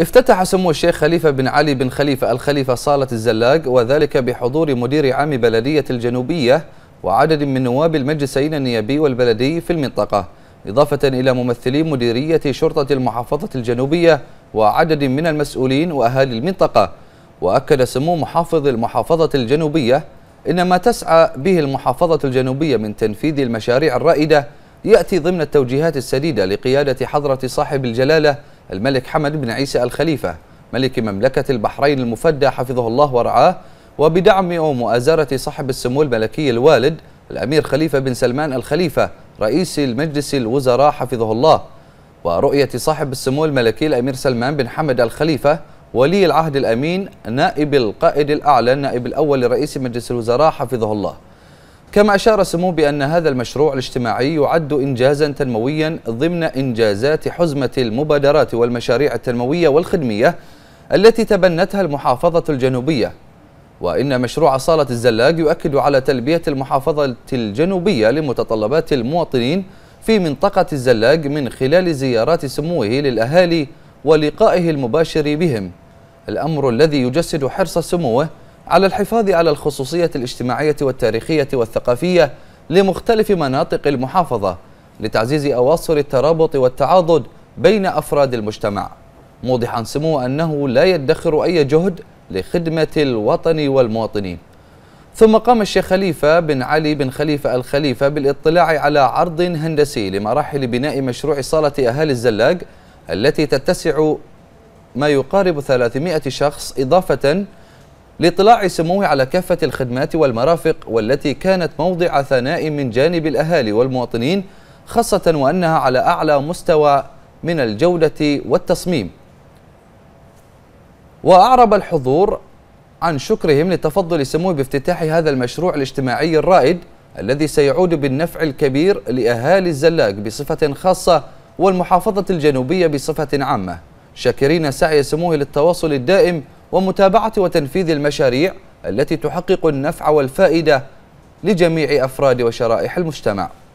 افتتح سمو الشيخ خليفة بن علي بن خليفة الخليفة صالة الزلاق وذلك بحضور مدير عام بلدية الجنوبية وعدد من نواب المجلسين النيابي والبلدي في المنطقة إضافة إلى ممثلي مديرية شرطة المحافظة الجنوبية وعدد من المسؤولين وأهالي المنطقة وأكد سمو محافظ المحافظة الجنوبية إن ما تسعى به المحافظة الجنوبية من تنفيذ المشاريع الرائدة يأتي ضمن التوجيهات السديدة لقيادة حضرة صاحب الجلالة الملك حمد بن عيسى الخليفة ملك مملكة البحرين المفدى حفظه الله ورعاه وبدعم ومؤازرة صاحب السمو الملكي الوالد الأمير خليفة بن سلمان الخليفة رئيس المجلس الوزراء حفظه الله ورؤية صاحب السمو الملكي الأمير سلمان بن حمد الخليفة ولي العهد الأمين نائب القائد الأعلى النائب الأول لرئيس مجلس الوزراء حفظه الله كما أشار سمو بأن هذا المشروع الاجتماعي يعد إنجازا تنمويا ضمن إنجازات حزمة المبادرات والمشاريع التنموية والخدمية التي تبنتها المحافظة الجنوبية وإن مشروع صالة الزلاج يؤكد على تلبية المحافظة الجنوبية لمتطلبات المواطنين في منطقة الزلاج من خلال زيارات سموه للأهالي ولقائه المباشر بهم الأمر الذي يجسد حرص سموه على الحفاظ على الخصوصية الاجتماعية والتاريخية والثقافية لمختلف مناطق المحافظة لتعزيز أواصر الترابط والتعاضد بين أفراد المجتمع موضحا سمو أنه لا يدخر أي جهد لخدمة الوطن والمواطنين ثم قام الشيخ خليفة بن علي بن خليفة الخليفة بالاطلاع على عرض هندسي لمراحل بناء مشروع صالة أهالي الزلاق التي تتسع ما يقارب 300 شخص إضافة لاطلاع سموه على كافة الخدمات والمرافق والتي كانت موضع ثناء من جانب الأهالي والمواطنين خاصة وأنها على أعلى مستوى من الجودة والتصميم وأعرب الحضور عن شكرهم لتفضل سموه بافتتاح هذا المشروع الاجتماعي الرائد الذي سيعود بالنفع الكبير لأهالي الزلاق بصفة خاصة والمحافظة الجنوبية بصفة عامة شاكرين سعي سموه للتواصل الدائم ومتابعة وتنفيذ المشاريع التي تحقق النفع والفائدة لجميع أفراد وشرائح المجتمع